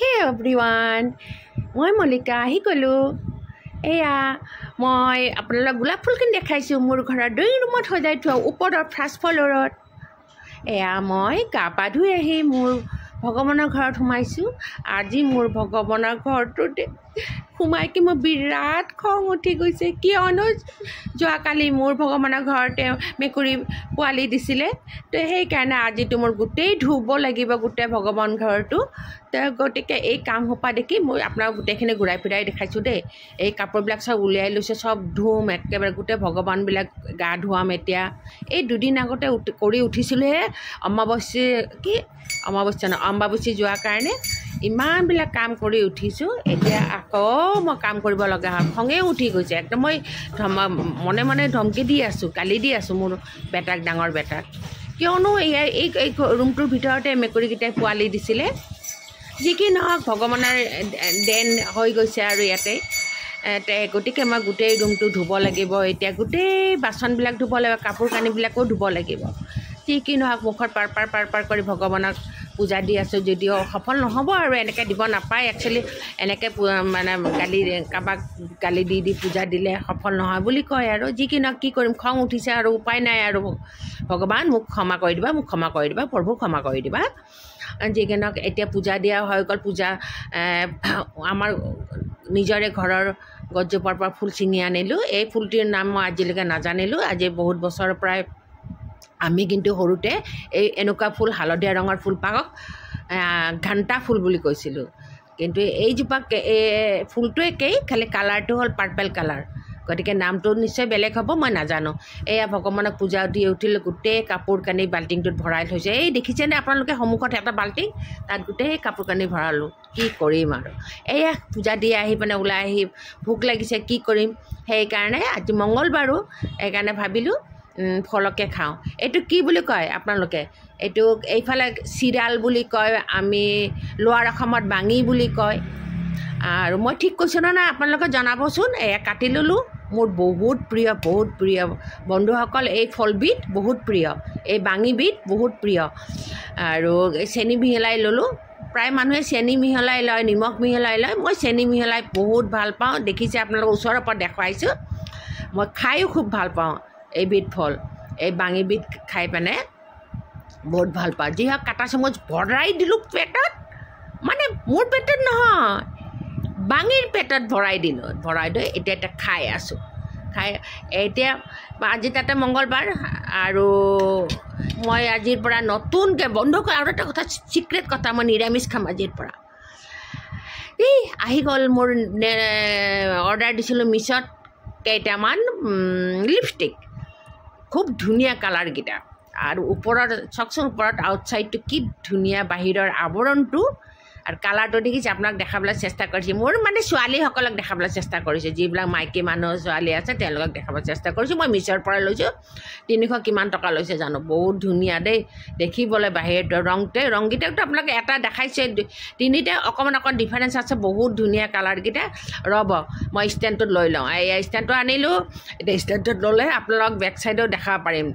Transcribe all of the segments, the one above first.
হে এভৰি মই মল্লিকা আহি ক'লোঁ এয়া মই আপোনালোকক গোলাপ ফুলখিনি দেখাইছোঁ মোৰ ঘৰৰ দুই ৰুমত সজাই থোৱা ওপৰৰ ফাৰ্ষ্ট ফ্ল'ৰত এয়া মই গা পা ধুই আহি মোৰ ভগৱানৰ ঘৰত সোমাইছোঁ আজি মোৰ ভগৱানৰ ঘৰটোতে সোমাই কি মই বিৰাট খং উঠি গৈছে কিয়নো যোৱাকালি মোৰ ভগৱানৰ তেওঁ মেকুৰী পোৱালি দিছিলে তো সেইকাৰণে আজিতো মোৰ গোটেই ধুব লাগিব গোটেই ভগৱান ঘৰটো তো গতিকে এই কামসোপা দেখি মই আপোনাক গোটেইখিনি ঘূৰাই ফিৰাই দেখাইছোঁ দেই এই কাপোৰবিলাক চব উলিয়াই লৈছে চব ধুম একেবাৰে গোটেই ভগৱানবিলাক গা ধুৱাম এতিয়া এই দুদিন আগতে উঠি কৰি উঠিছিলোঁহে অম্বাৱস্যী কি অম্বাৱস্যা নহয় অম্বাৱস্যী যোৱাৰ কাৰণে ইমানবিলাক কাম কৰি উঠিছোঁ এতিয়া আকৌ মই কাম কৰিব লগা হয় খঙেই উঠি গৈছে একদম মই মনে মনে ধমকি দি আছোঁ কালি দি আছোঁ মোৰ বেটাক ডাঙৰ বেটাক কিয়নো এয়া এই এই ৰুমটোৰ ভিতৰতে মেকুৰীকেইটাই পোৱালি দিছিলে যি কি নহওক ভগৱানৰ দেন হৈ গৈছে আৰু ইয়াতে গতিকে মই গোটেই ৰুমটো ধুব লাগিব এতিয়া গোটেই বাচনবিলাক ধুব লাগিব কাপোৰ কানিবিলাকো ধুব লাগিব যি কি নহওক মুখত পাৰ পাৰ পাৰ পাৰ কৰি ভগৱানক পূজা দি আছোঁ যদিও সফল নহ'ব আৰু এনেকৈ দিব নাপায় একচুৱেলি এনেকৈ মানে গালি কাৰোবাক গালি দি দি পূজা দিলে সফল নহয় বুলি কয় আৰু যি কি নহওক কি কৰিম খং উঠিছে আৰু উপায় নাই আৰু ভগৱান মোক ক্ষমা কৰি দিবা মোক ক্ষমা কৰি দিবা প্ৰভু ক্ষমা কৰি দিবা যি কি নহওক এতিয়া পূজা দিয়া হৈ গ'ল পূজা আমাৰ নিজৰে ঘৰৰ গছজোপাৰ পৰা ফুল ছিঙি আনিলোঁ এই ফুলটিৰ নাম মই আজিলৈকে নাজানিলোঁ আজি বহুত বছৰৰ পৰাই আমি কিন্তু সৰুতে এই এনেকুৱা ফুল হালধীয়া ৰঙৰ ফুল পাহক ঘণ্টা ফুল বুলি কৈছিলোঁ কিন্তু এইজোপা ফুলটো একেই খালি কালাৰটো হ'ল পাৰ্পেল কালাৰ গতিকে নামটো নিশ্চয় বেলেগ হ'ব মই নাজানো এয়া ভগৱানক পূজা দি উঠিল গোটেই কাপোৰ কানি বাল্টিংটোত ভৰাই থৈছে এই দেখিছেনে আপোনালোকে সন্মুখত এটা বাল্টিং তাত গোটেই কাপোৰ কানি ভৰালোঁ কি কৰিম আৰু এয়া পূজা দি আহি পিনে ওলাই আহি ভোক লাগিছে কি কৰিম সেইকাৰণে আজি মংগলবাৰো সেইকাৰণে ভাবিলোঁ ফলকে খাওঁ এইটো কি বুলি কয় আপোনালোকে এইটো এইফালে চিৰাল বুলি কয় আমি লোৱাৰ অসমত বাঙি বুলি কয় আৰু মই ঠিক কৈছোঁ নহয় আপোনালোকে জনাবচোন এয়া কাটি ল'লোঁ মোৰ বহুত প্ৰিয় বহুত প্ৰিয় বন্ধুসকল এই ফলবিধ বহুত প্ৰিয় এই বাঙিবিধ বহুত প্ৰিয় আৰু এই চেনি মিহলাই ল'লোঁ প্ৰায় মানুহে চেনি মিহলাই লয় নিমখ মিহলাই লয় মই চেনি মিহলাই বহুত ভাল পাওঁ দেখিছে আপোনালোকে ওচৰৰ পৰা দেখুৱাইছোঁ মই খায়ো খুব ভাল পাওঁ এইবিধ ফল এই বাঙিবিধ খাই পেনে বহুত ভাল পাওঁ যি হওক কাটা চামুচ ভৰাই দিলোঁ পেটত মানে মোৰ পেটত নহয় বাঙিৰ পেটত ভৰাই দিলোঁ ভৰাই দৈ এতিয়া এতিয়া খাই আছোঁ খাই এতিয়া আজি তাতে মংগলবাৰ আৰু মই আজিৰ পৰা নতুনকৈ বন্ধ কৰোঁ আৰু এটা কথা ছিক্ৰেট কথা মই নিৰামিষ খাম আজিৰ পৰা এই আহি গ'ল মোৰ অৰ্ডাৰ দিছিলোঁ মিছত কেইটামান লিপষ্টিক খুব ধুনীয়া কালাৰকেইটা আৰু ওপৰৰ চকচোন ওপৰত আউটছাইডটো কি ধুনীয়া বাহিৰৰ আৱৰণটো আৰু কালাৰটো দেখিছে আপোনাক দেখাবলৈ চেষ্টা কৰিছে মোৰ মানে ছোৱালীসকলক দেখাবলৈ চেষ্টা কৰিছে যিবিলাক মাইকী মানুহ ছোৱালী আছে তেওঁলোকক দেখাবলৈ চেষ্টা কৰিছোঁ মই মিছৰ পৰা লৈছোঁ তিনিশ কিমান টকা লৈছে জানো বহুত ধুনীয়া দেই দেখিবলৈ বাহিৰৰ ৰংটোৱে ৰংকেইটাকতো আপোনালোকে এটা দেখাইছে তিনিটাই অকণমান অকণ ডিফাৰেঞ্চ আছে বহুত ধুনীয়া কালাৰকেইটা ৰ'ব মই ষ্টেণ্ডটোত লৈ লওঁ এই ষ্টেণ্ডটো আনিলোঁ এতিয়া ষ্টেণ্ডটোত ল'লে আপোনালোকক বেক চাইডেও দেখাব পাৰিম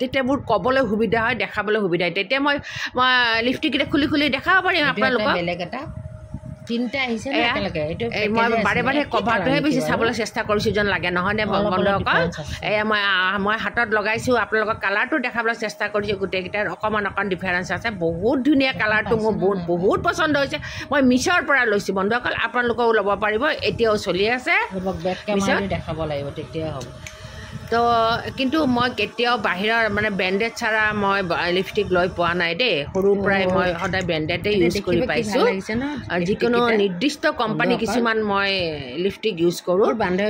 তেতিয়া মোৰ ক'বলৈ সুবিধা হয় দেখাবলৈ সুবিধা হয় তেতিয়া মই মই লিপষ্টিকেইটা খুলি খুলি দেখাব পাৰিম আপোনালোকক বেলেগ এটা মই বাৰে বাৰে কভাৰটোহে বেছি চাবলৈ চেষ্টা কৰিছোঁ যেন লাগে নহয়নে বন্ধুসকল এয়া মই মই হাতত লগাইছোঁ আপোনালোকক কালাৰটো দেখাবলৈ চেষ্টা কৰিছোঁ গোটেইকেইটাৰ অকণমান অকণ ডিফাৰেঞ্চ আছে বহুত ধুনীয়া কালাৰটো মোৰ বহুত বহুত পচন্দ হৈছে মই মিছৰ পৰা লৈছোঁ বন্ধুসকল আপোনালোকেও ল'ব পাৰিব এতিয়াও চলি আছে দেখাব লাগিব তেতিয়াই হ'ব তো কিন্তু মই কেতিয়াও বাহিৰৰ মানে ব্ৰেণ্ডেড চাৰা মই লিপষ্টিক লৈ পোৱা নাই দেই সৰুৰ পৰাই মই সদায় ব্ৰেণ্ডেডে ইউজ কৰি পাইছোঁ যিকোনো নিৰ্দিষ্ট কোম্পানী কিছুমান মই লিপষ্টিক ইউজ কৰোঁ কিন্তু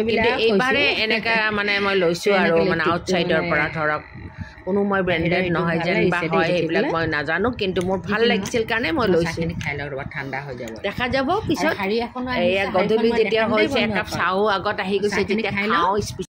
এইবাৰে এনেকৈ মানে মই লৈছোঁ আৰু মানে আউটচাইডৰ পৰা ধৰক কোনো মই ব্ৰেণ্ডেড নহয় যেন সেইবিলাক মই নাজানো কিন্তু মোৰ ভাল লাগিছিল কাৰণে মই লৈছোঁ ঠাণ্ডা হৈ যাব দেখা যাব পিছত গধূলি যেতিয়া হৈছে একাপ চাহো আগত আহি গৈছে যেতিয়া খাওঁ